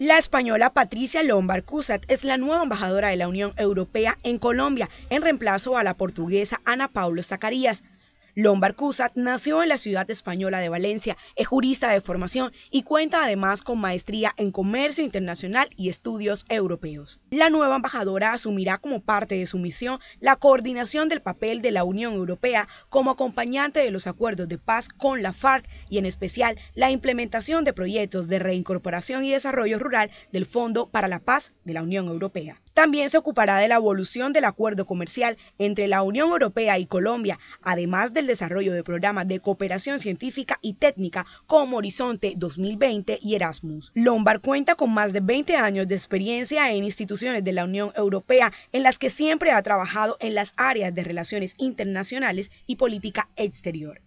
La española Patricia Lombard Cusat es la nueva embajadora de la Unión Europea en Colombia, en reemplazo a la portuguesa Ana Paulo Zacarías. Lombard Cusat nació en la ciudad española de Valencia, es jurista de formación y cuenta además con maestría en comercio internacional y estudios europeos. La nueva embajadora asumirá como parte de su misión la coordinación del papel de la Unión Europea como acompañante de los acuerdos de paz con la FARC y en especial la implementación de proyectos de reincorporación y desarrollo rural del Fondo para la Paz de la Unión Europea. También se ocupará de la evolución del acuerdo comercial entre la Unión Europea y Colombia, además del desarrollo de programas de cooperación científica y técnica como Horizonte 2020 y Erasmus. Lombard cuenta con más de 20 años de experiencia en instituciones de la Unión Europea en las que siempre ha trabajado en las áreas de relaciones internacionales y política exterior.